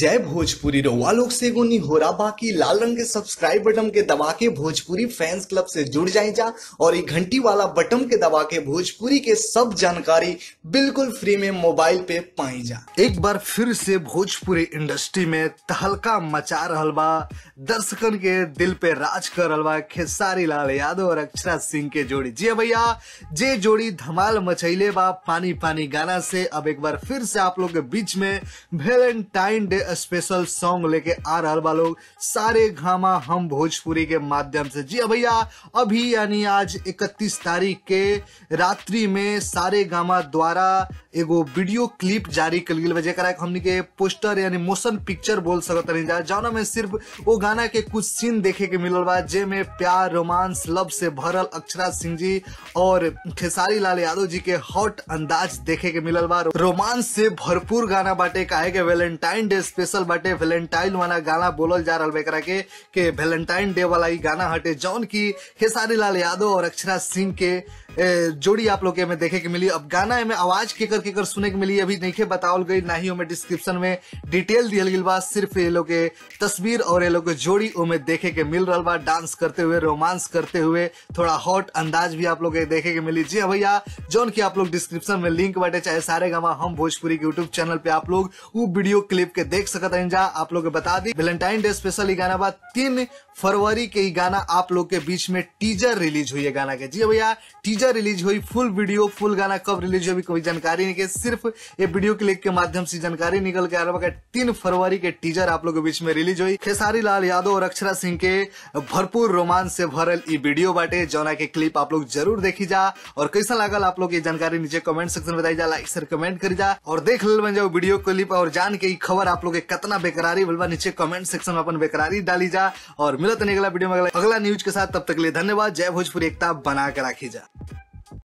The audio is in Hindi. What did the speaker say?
जय भोजपुरी रो लोग से गुनी हो रहा बाकी लाल रंग के सब्सक्राइब बटन के दबा के भोजपुरी फैंस क्लब से जुड़ जाए जा और एक घंटी वाला बटन के दबा के भोजपुरी के सब जानकारी बिल्कुल फ्री में मोबाइल पे पाई जा एक बार फिर से भोजपुरी इंडस्ट्री में तहलका मचा रहल बा दर्शकन के दिल पे राज कर रहल बा खेसारी लाल यादव और अक्षरा सिंह के जोड़ी जी हाँ भैया जे जोड़ी धमाल मचैले बा पानी पानी गाना से अब एक बार फिर से आप लोग के बीच में वेलेंटाइन डे स्पेशल सॉन्ग लेके आ रहा बा लोग सारे घामा हम भोजपुरी के माध्यम से जी भैया अभी यानी आज 31 तारीख के रात्रि में सारे गामा द्वारा एगो वीडियो क्लिप जारी कल गई बजे हमने के पोस्टर यानी मोशन पिक्चर बोल सकत रही जा जौना में सिर्फ वो गाना के कुछ सीन देखे के मिलल बा जे में प्यार रोमांस लव से भरल अक्षरा सिंह जी और खेसारी लाल यादव जी के हॉट अंदाज देखे के मिलल बा रोमांस से भरपूर गाना बाटे काहे के वेलेंटाइन डे स्पेशल बाटे वेलेंटाइन वाला गाना बोलल जा रहा एकरा के, के वेलेंटाइन डे वाला गाना हटे जौन की खेसारी लाल यादव और अक्षरा सिंह के जोड़ी आप लोग के हमें देखे के मिली अब गाना में आवाज केकर कर सुने के मिली अभी नहीं बतावल गई ना ही हमें डिस्क्रिप्शन में डिटेल दिल गई बा सिर्फ ये लोग के तस्वीर और ये लोग के जोड़ी में देखे के मिल रहा बा डांस करते हुए रोमांस करते हुए थोड़ा हॉट अंदाज भी आप लोग के देखे के मिली जी हाँ भैया जोन की आप लोग डिस्क्रिप्शन में लिंक बटे चाहे सारे गामा हम भोजपुरी के यूट्यूब चैनल पे आप लोग वो वीडियो क्लिप के देख सकते हैं जा आप लोग बता दी वेलेंटाइन डे स्पेशल गाना बा तीन फरवरी के गाना आप लोग के बीच में टीजर रिलीज हुई है गाना के जी हाँ भैया टीजर टीजर रिलीज हुई फुल वीडियो फुल गाना कब रिलीज हुई कोई जानकारी नहीं के सिर्फ ये वीडियो क्लिक के माध्यम से जानकारी निकल के अरबा तीन फरवरी के टीजर आप लोगों के बीच में रिलीज हुई खेसारी लाल यादव और अक्षरा सिंह के भरपूर रोमांस से भरल ये वीडियो बाटे जोना के क्लिप आप लोग जरूर देखी जा और कैसा लागल आप लोग ये जानकारी नीचे कमेंट सेक्शन बताई जा लाइक सर कमेंट करी जा और देख लेल जाओ वीडियो क्लिप और जान के खबर आप लोग के कितना बेकरारी बोलवा नीचे कमेंट सेक्शन में अपन बेकरारी डाली जा और मिलत नहीं अगला वीडियो में अगला न्यूज के साथ तब तक लिए धन्यवाद जय भोजपुरी एकता बना के रखी जा